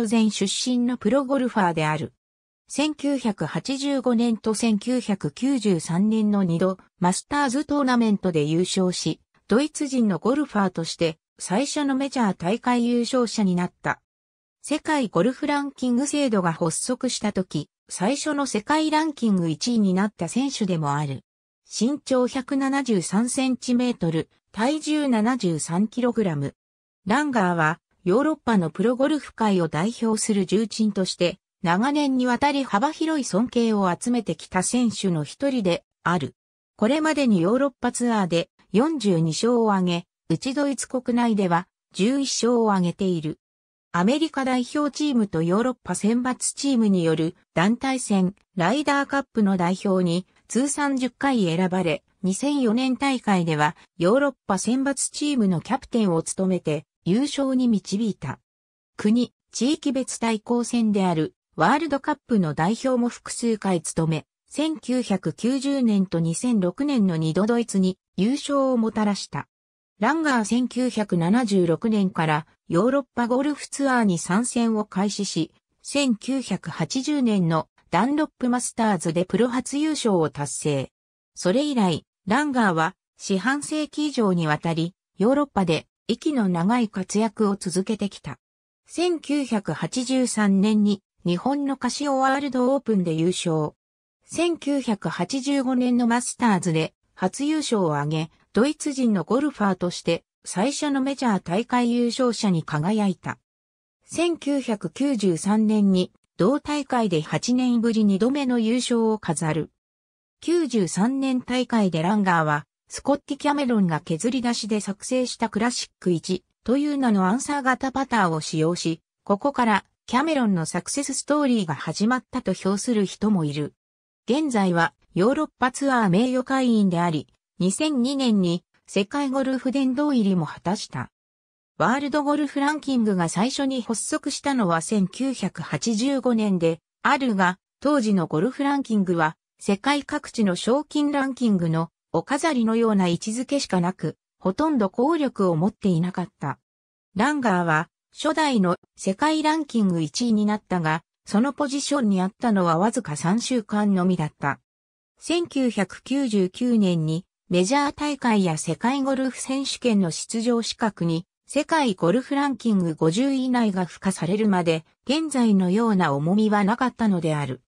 ウゼン出身のプロゴルファーである。1985年と1993年の2度、マスターズトーナメントで優勝し、ドイツ人のゴルファーとして最初のメジャー大会優勝者になった。世界ゴルフランキング制度が発足した時、最初の世界ランキング1位になった選手でもある。身長173センチメートル、体重73キログラム。ランガーはヨーロッパのプロゴルフ界を代表する重鎮として、長年にわたり幅広い尊敬を集めてきた選手の一人である。これまでにヨーロッパツアーで42勝を挙げ、うちドイツ国内では11勝を挙げている。アメリカ代表チームとヨーロッパ選抜チームによる団体戦ライダーカップの代表に通算10回選ばれ、2004年大会ではヨーロッパ選抜チームのキャプテンを務めて優勝に導いた。国、地域別対抗戦であるワールドカップの代表も複数回務め、1990年と2006年の2度ドイツに優勝をもたらした。ランガー1976年からヨーロッパゴルフツアーに参戦を開始し、1980年のダンロップマスターズでプロ初優勝を達成。それ以来、ランガーは四半世紀以上にわたり、ヨーロッパで息の長い活躍を続けてきた。1983年に日本のカシオワールドオープンで優勝。1985年のマスターズで初優勝を挙げ、ドイツ人のゴルファーとして最初のメジャー大会優勝者に輝いた。1993年に同大会で8年ぶり2度目の優勝を飾る。93年大会でランガーはスコッティ・キャメロンが削り出しで作成したクラシック1という名のアンサー型パターを使用し、ここからキャメロンのサクセスストーリーが始まったと評する人もいる。現在はヨーロッパツアー名誉会員であり、2002年に世界ゴルフ殿堂入りも果たした。ワールドゴルフランキングが最初に発足したのは1985年で、あるが、当時のゴルフランキングは、世界各地の賞金ランキングのお飾りのような位置づけしかなく、ほとんど効力を持っていなかった。ランガーは、初代の世界ランキング1位になったが、そのポジションにあったのはわずか3週間のみだった。1999年にメジャー大会や世界ゴルフ選手権の出場資格に世界ゴルフランキング50位以内が付加されるまで現在のような重みはなかったのである。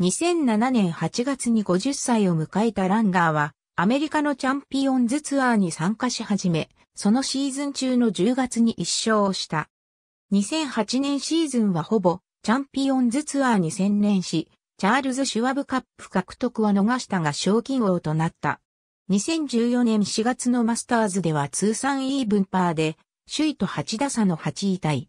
2007年8月に50歳を迎えたランガーはアメリカのチャンピオンズツアーに参加し始め、そのシーズン中の10月に1勝した。2008年シーズンはほぼチャンピオンズツアーに専念し、チャールズ・シュワブカップ獲得は逃したが賞金王となった。2014年4月のマスターズでは通算イーブンパーで、首位と8打差の8位タイ。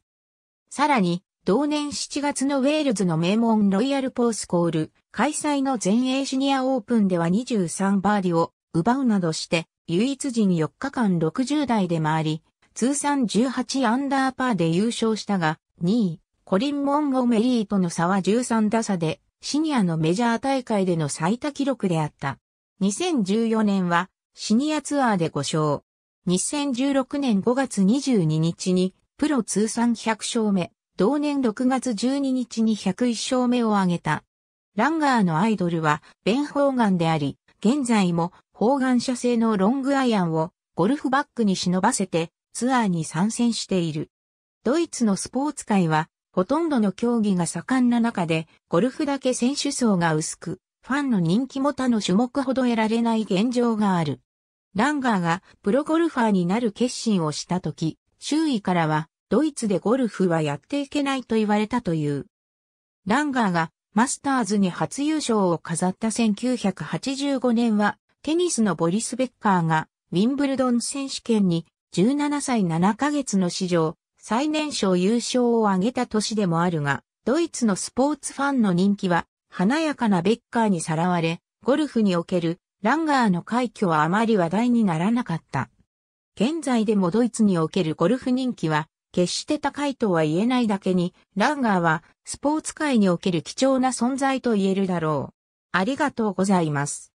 さらに、同年7月のウェールズの名門ロイヤルポースコール、開催の全英シニアオープンでは23バーディを奪うなどして、唯一時に4日間60台で回り、通算18アンダーパーで優勝したが、2位、コリン・モンゴメリーとの差は13打差で、シニアのメジャー大会での最多記録であった。2014年は、シニアツアーで5勝。2016年5月22日に、プロ通算100勝目、同年6月12日に101勝目を挙げた。ランガーのアイドルは、ベン・ホーガンであり、現在も砲丸射精のロングアイアンをゴルフバッグに忍ばせてツアーに参戦している。ドイツのスポーツ界はほとんどの競技が盛んな中でゴルフだけ選手層が薄くファンの人気も他の種目ほど得られない現状がある。ランガーがプロゴルファーになる決心をした時、周囲からはドイツでゴルフはやっていけないと言われたという。ランガーがマスターズに初優勝を飾った1985年はテニスのボリス・ベッカーが、ウィンブルドン選手権に、17歳7ヶ月の史上、最年少優勝を挙げた年でもあるが、ドイツのスポーツファンの人気は、華やかなベッカーにさらわれ、ゴルフにおけるランガーの快挙はあまり話題にならなかった。現在でもドイツにおけるゴルフ人気は、決して高いとは言えないだけに、ランガーはスポーツ界における貴重な存在と言えるだろう。ありがとうございます。